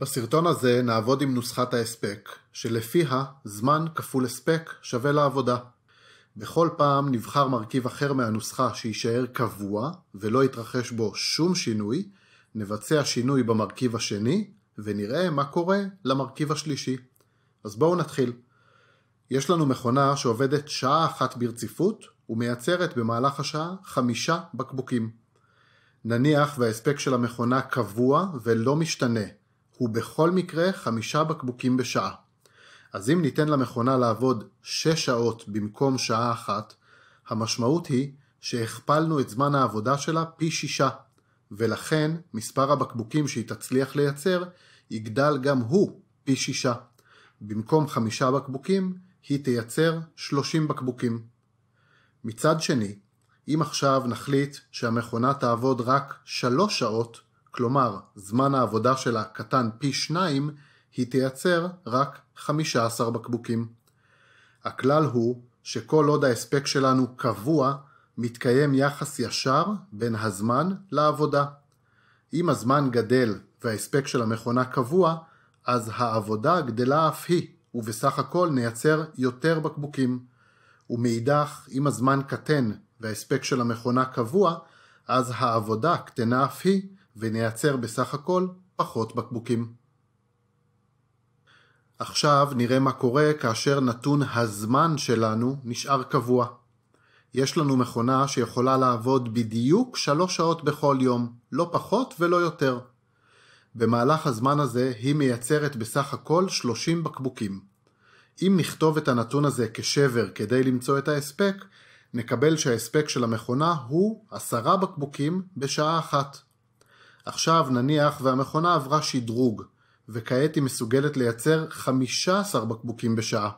בסרטון הזה נעבוד עם נוסחת ההספק, שלפיה זמן כפול הספק שווה לעבודה. בכל פעם נבחר מרכיב אחר מהנוסחה שיישאר קבוע ולא יתרחש בו שום שינוי, נבצע שינוי במרכיב השני ונראה מה קורה למרכיב השלישי. אז בואו נתחיל. יש לנו מכונה שעובדת שעה אחת ברציפות ומייצרת במהלך השעה חמישה בקבוקים. נניח וההספק של המכונה קבוע ולא משתנה, הוא בכל מקרה חמישה בקבוקים בשעה. אז אם ניתן למכונה לעבוד שש שעות במקום שעה אחת, המשמעות היא שהכפלנו את זמן העבודה שלה פי שישה, ולכן מספר הבקבוקים שהיא תצליח לייצר יגדל גם הוא פי שישה. במקום חמישה בקבוקים, היא תייצר שלושים בקבוקים. מצד שני, אם עכשיו נחליט שהמכונה תעבוד רק שלוש שעות, כלומר זמן העבודה שלה קטן פי שניים, היא תייצר רק 15 בקבוקים. הכלל הוא שכל עוד ההספק שלנו קבוע, מתקיים יחס ישר בין הזמן לעבודה. אם הזמן גדל וההספק של המכונה קבוע, אז העבודה גדלה אף היא, ובסך הכל נייצר יותר בקבוקים. ומאידך, אם הזמן קטן וההספק של המכונה קבוע, אז העבודה קטנה אף היא, ונייצר בסך הכל פחות בקבוקים. עכשיו נראה מה קורה כאשר נתון הזמן שלנו נשאר קבוע. יש לנו מכונה שיכולה לעבוד בדיוק שלוש שעות בכל יום, לא פחות ולא יותר. במהלך הזמן הזה היא מייצרת בסך הכל 30 בקבוקים. אם נכתוב את הנתון הזה כשבר כדי למצוא את ההספק, נקבל שההספק של המכונה הוא 10 בקבוקים בשעה אחת. עכשיו נניח והמכונה עברה שדרוג, וכעת היא מסוגלת לייצר 15 בקבוקים בשעה.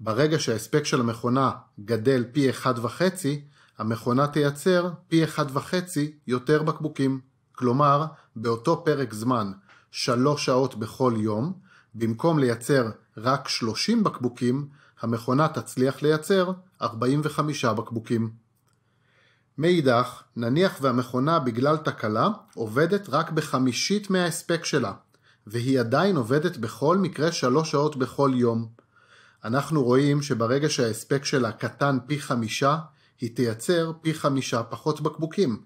ברגע שההספק של המכונה גדל פי 1.5, המכונה תייצר פי 1.5 יותר בקבוקים. כלומר, באותו פרק זמן, 3 שעות בכל יום, במקום לייצר רק 30 בקבוקים, המכונה תצליח לייצר 45 בקבוקים. מאידך, נניח והמכונה בגלל תקלה עובדת רק בחמישית מההספק שלה, והיא עדיין עובדת בכל מקרה שלוש שעות בכל יום. אנחנו רואים שברגע שההספק שלה קטן פי חמישה, היא תייצר פי חמישה פחות בקבוקים.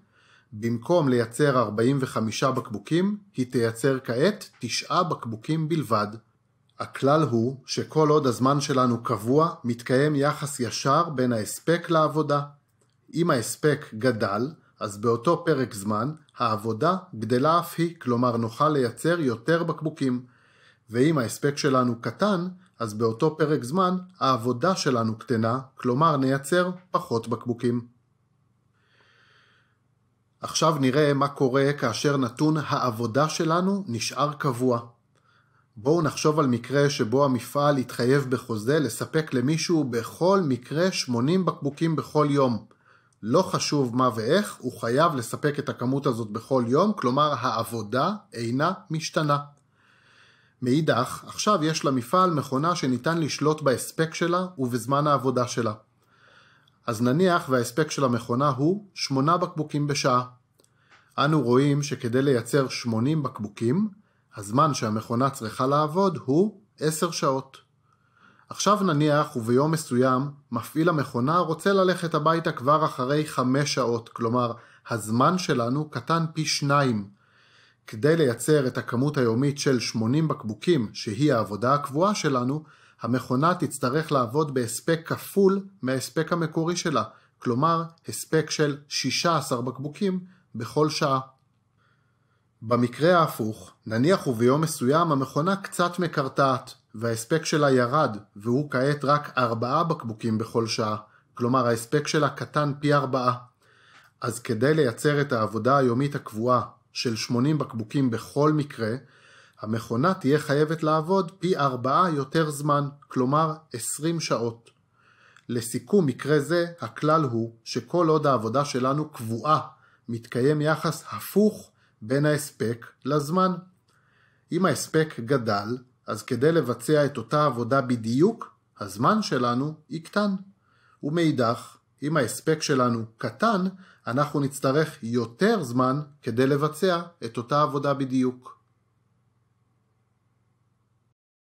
במקום לייצר 45 בקבוקים, היא תייצר כעת 9 בקבוקים בלבד. הכלל הוא שכל עוד הזמן שלנו קבוע, מתקיים יחס ישר בין ההספק לעבודה. אם ההספק גדל, אז באותו פרק זמן העבודה גדלה אף היא, כלומר נוכל לייצר יותר בקבוקים. ואם ההספק שלנו קטן, אז באותו פרק זמן העבודה שלנו קטנה, כלומר נייצר פחות בקבוקים. עכשיו נראה מה קורה כאשר נתון העבודה שלנו נשאר קבוע. בואו נחשוב על מקרה שבו המפעל התחייב בחוזה לספק למישהו בכל מקרה 80 בקבוקים בכל יום. לא חשוב מה ואיך, הוא חייב לספק את הכמות הזאת בכל יום, כלומר העבודה אינה משתנה. מאידך, עכשיו יש למפעל מכונה שניתן לשלוט בהספק שלה ובזמן העבודה שלה. אז נניח וההספק של המכונה הוא 8 בקבוקים בשעה. אנו רואים שכדי לייצר 80 בקבוקים, הזמן שהמכונה צריכה לעבוד הוא 10 שעות. עכשיו נניח וביום מסוים מפעיל המכונה רוצה ללכת הביתה כבר אחרי חמש שעות, כלומר הזמן שלנו קטן פי שניים. כדי לייצר את הכמות היומית של 80 בקבוקים, שהיא העבודה הקבועה שלנו, המכונה תצטרך לעבוד בהספק כפול מההספק המקורי שלה, כלומר הספק של 16 בקבוקים בכל שעה. במקרה ההפוך, נניח וביום מסוים המכונה קצת מקרטעת, וההספק שלה ירד, והוא כעת רק ארבעה בקבוקים בכל שעה, כלומר ההספק שלה קטן פי ארבעה. אז כדי לייצר את העבודה היומית הקבועה של 80 בקבוקים בכל מקרה, המכונה תהיה חייבת לעבוד פי ארבעה יותר זמן, כלומר 20 שעות. לסיכום מקרה זה, הכלל הוא שכל עוד העבודה שלנו קבועה, מתקיים יחס הפוך בין ההספק לזמן. אם ההספק גדל, אז כדי לבצע את אותה עבודה בדיוק, הזמן שלנו יקטן. ומאידך, אם ההספק שלנו קטן, אנחנו נצטרך יותר זמן כדי לבצע את אותה עבודה בדיוק.